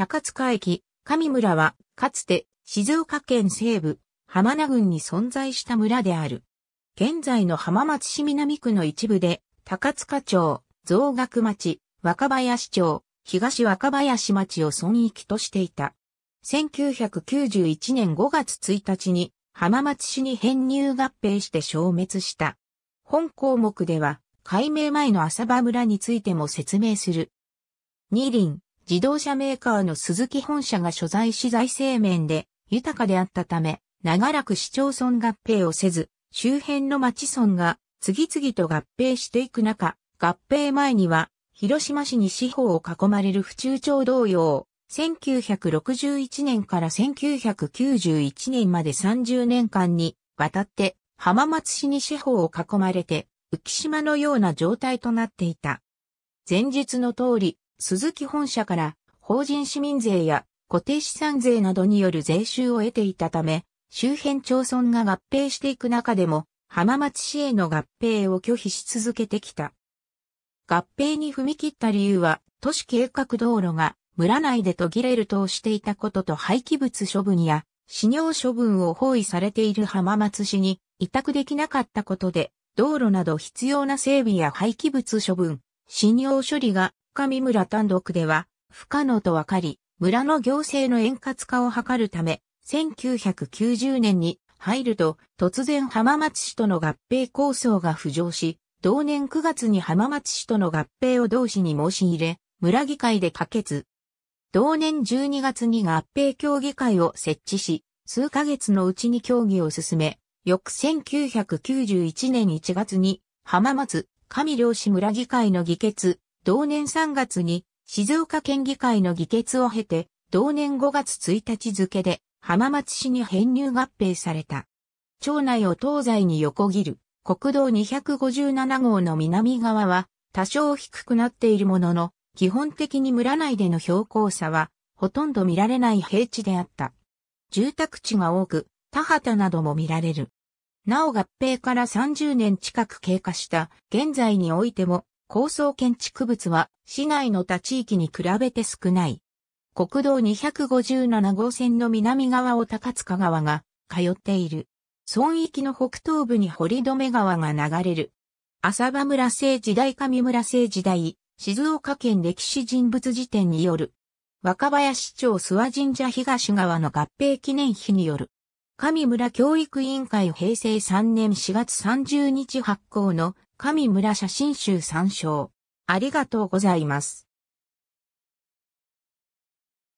高塚駅、上村は、かつて、静岡県西部、浜名郡に存在した村である。現在の浜松市南区の一部で、高塚町、増額町、若林町、東若林町を村域としていた。1991年5月1日に浜松市に編入合併して消滅した。本項目では、解明前の浅場村についても説明する。二輪、自動車メーカーの鈴木本社が所在し財政面で豊かであったため、長らく市町村合併をせず、周辺の町村が次々と合併していく中、合併前には、広島市に四方を囲まれる府中町同様、1961年から1991年まで30年間にわたって浜松市に四方を囲まれて浮島のような状態となっていた。前述の通り、鈴木本社から法人市民税や固定資産税などによる税収を得ていたため、周辺町村が合併していく中でも、浜松市への合併を拒否し続けてきた。合併に踏み切った理由は、都市計画道路が村内で途切れるとしていたことと廃棄物処分や、死尿処分を包囲されている浜松市に委託できなかったことで、道路など必要な整備や廃棄物処分、信用処理が上村単独では不可能とわかり、村の行政の円滑化を図るため、1990年に入ると突然浜松市との合併構想が浮上し、同年9月に浜松市との合併を同市に申し入れ、村議会で可決。同年12月に合併協議会を設置し、数ヶ月のうちに協議を進め、翌1991年1月に浜松上漁市村議会の議決、同年3月に静岡県議会の議決を経て、同年5月1日付で浜松市に編入合併された。町内を東西に横切る国道257号の南側は多少低くなっているものの、基本的に村内での標高差はほとんど見られない平地であった。住宅地が多く、田畑なども見られる。なお合併から30年近く経過した現在においても高層建築物は市内の他地域に比べて少ない。国道257号線の南側を高塚川が通っている。村域の北東部に堀留川が流れる。浅場村聖時代上村聖時代、静岡県歴史人物辞典による。若林町諏訪神社東側の合併記念碑による。上村教育委員会平成3年4月30日発行の神村写真集参照。ありがとうございます。